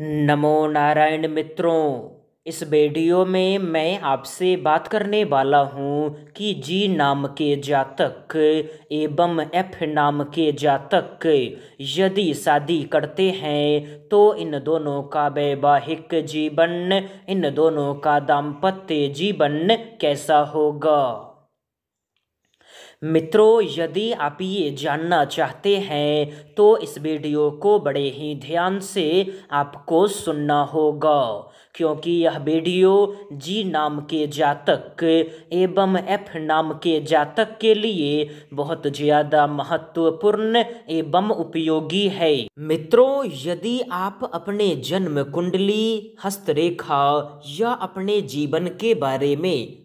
नमो नारायण मित्रों इस वीडियो में मैं आपसे बात करने वाला हूँ कि जी नाम के जातक एवं एफ नाम के जातक यदि शादी करते हैं तो इन दोनों का वैवाहिक जीवन इन दोनों का दाम्पत्य जीवन कैसा होगा मित्रों यदि आप ये जानना चाहते हैं तो इस वीडियो को बड़े ही ध्यान से आपको सुनना होगा क्योंकि यह वीडियो जी नाम के जातक एवं एफ नाम के जातक के लिए बहुत ज़्यादा महत्वपूर्ण एवं उपयोगी है मित्रों यदि आप अपने जन्म कुंडली हस्तरेखा या अपने जीवन के बारे में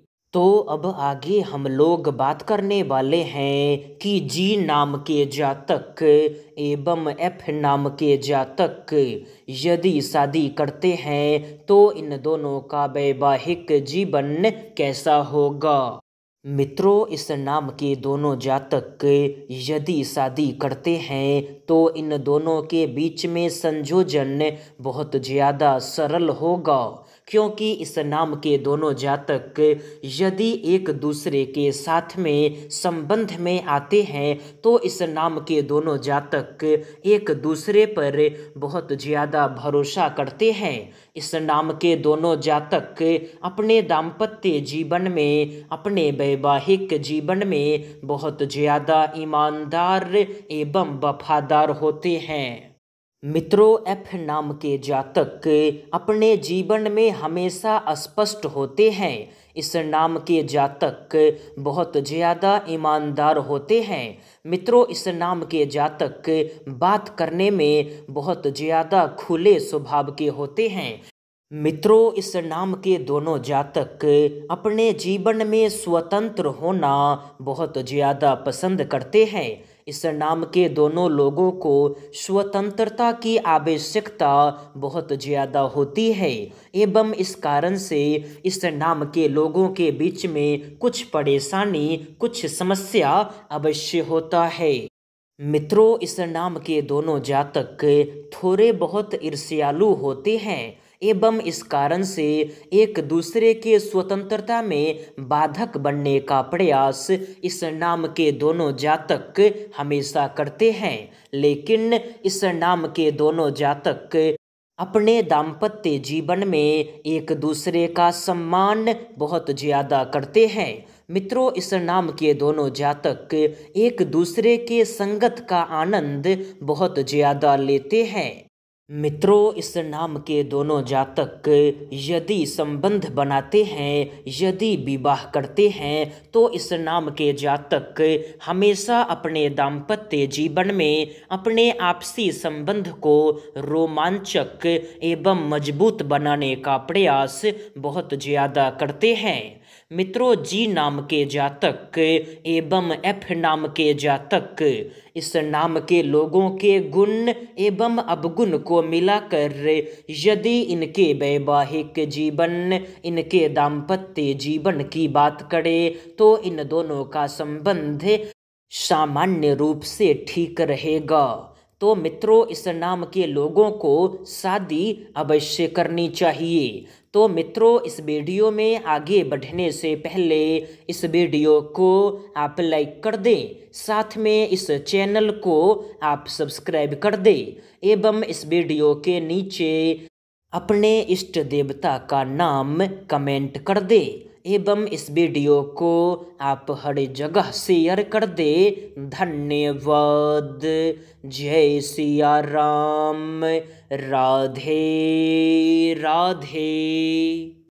तो अब आगे हम लोग बात करने वाले हैं कि जी नाम के जातक एवं एफ नाम के जातक यदि शादी करते हैं तो इन दोनों का वैवाहिक जीवन कैसा होगा मित्रों इस नाम के दोनों जातक यदि शादी करते हैं तो इन दोनों के बीच में संयोजन बहुत ज़्यादा सरल होगा क्योंकि इस नाम के दोनों जातक यदि एक दूसरे के साथ में संबंध में आते हैं तो इस नाम के दोनों जातक एक दूसरे पर बहुत ज़्यादा भरोसा करते हैं इस नाम के दोनों जातक अपने दाम्पत्य जीवन में अपने वैवाहिक जीवन में बहुत ज़्यादा ईमानदार एवं वफादार होते हैं मित्रों एफ नाम के जातक अपने जीवन में हमेशा स्पष्ट होते हैं इस नाम के जातक बहुत ज़्यादा ईमानदार होते हैं मित्रों इस नाम के जातक बात करने में बहुत ज़्यादा खुले स्वभाव के होते हैं मित्रों इस नाम के दोनों जातक अपने जीवन में स्वतंत्र होना बहुत ज़्यादा पसंद करते हैं इस नाम के दोनों लोगों को स्वतंत्रता की आवश्यकता बहुत ज़्यादा होती है एवं इस कारण से इस नाम के लोगों के बीच में कुछ परेशानी कुछ समस्या अवश्य होता है मित्रों इस नाम के दोनों जातक थोड़े बहुत ईर्ष्यालु होते हैं एवं इस कारण से एक दूसरे के स्वतंत्रता में बाधक बनने का प्रयास इस नाम के दोनों जातक हमेशा करते हैं लेकिन इस नाम के दोनों जातक अपने दाम्पत्य जीवन में एक दूसरे का सम्मान बहुत ज़्यादा करते हैं मित्रों इस नाम के दोनों जातक एक दूसरे के संगत का आनंद बहुत ज़्यादा लेते हैं मित्रों इस नाम के दोनों जातक यदि संबंध बनाते हैं यदि विवाह करते हैं तो इस नाम के जातक हमेशा अपने दाम्पत्य जीवन में अपने आपसी संबंध को रोमांचक एवं मजबूत बनाने का प्रयास बहुत ज़्यादा करते हैं मित्रों जी नाम के जातक एवं एफ नाम के जातक इस नाम के लोगों के गुण एवं अवगुण को मिलाकर यदि इनके वैवाहिक जीवन इनके दाम्पत्य जीवन की बात करें तो इन दोनों का संबंध सामान्य रूप से ठीक रहेगा तो मित्रों इस नाम के लोगों को शादी अवश्य करनी चाहिए तो मित्रों इस वीडियो में आगे बढ़ने से पहले इस वीडियो को आप लाइक कर दें साथ में इस चैनल को आप सब्सक्राइब कर दें एवं इस वीडियो के नीचे अपने इष्ट देवता का नाम कमेंट कर दें एवं इस वीडियो को आप हर जगह शेयर कर दे धन्यवाद जय सिया राम राधे राधे